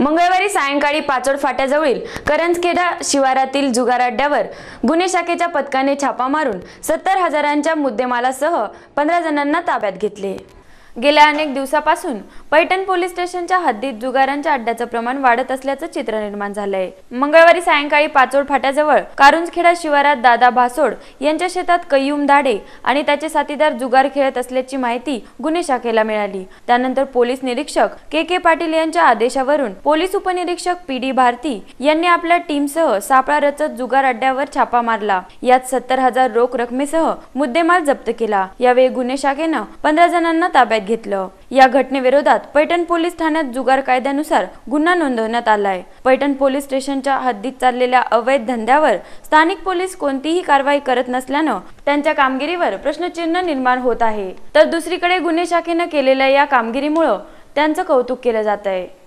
मंगळवारी सायंकाळी पाचोड फाट्याजवळील करंजखेडा शिवारातील जुगार अड्ड्यावर गुन्हे शाखेच्या पथकाने छापा मारून सत्तर हजारांच्या मुद्देमालासह पंधरा जणांना ताब्यात घेतले गेल्या अनेक दिवसापासून पैठण पोलीस स्टेशनच्या हद्दीत जुगारांच्या अड्ड्याचं प्रमाण वाढत असल्याचं चित्र निर्माण झालंय मंगळवारी सायंकाळी पाचोड फाट्याजवळ कारुंजखेडा शिवारात दादा भासोड यांच्या शेतात कय्यूम दाडे आणि त्याचे साथीदार जुगार खेळत असल्याची माहिती गुन्हे शाखेला मिळाली त्यानंतर पोलीस निरीक्षक के के पाटील यांच्या आदेशावरून पोलीस उपनिरीक्षक पी डी भारती यांनी आपल्या टीमसह सापळा रचत जुगार अड्ड्यावर छापा मारला यात सत्तर हजार रोख रकमेसह मुद्देमाल जप्त केला यावेळी गुन्हे शाखेनं पंधरा जणांना ताब्यात घेतलं या घटनेविरोधात पैठण पोलीस ठाण्यात जुगार कायद्यानुसार गुन्हा नोंदवण्यात आला आहे पैठण पोलीस स्टेशनच्या हद्दीत चाललेल्या अवैध धंद्यावर स्थानिक पोलीस कोणतीही कारवाई करत नसल्यानं त्यांच्या कामगिरीवर प्रश्नचिन्ह निर्माण होत आहे तर दुसरीकडे गुन्हे शाखेनं केलेल्या या कामगिरीमुळं त्यांचं कौतुक केलं जात आहे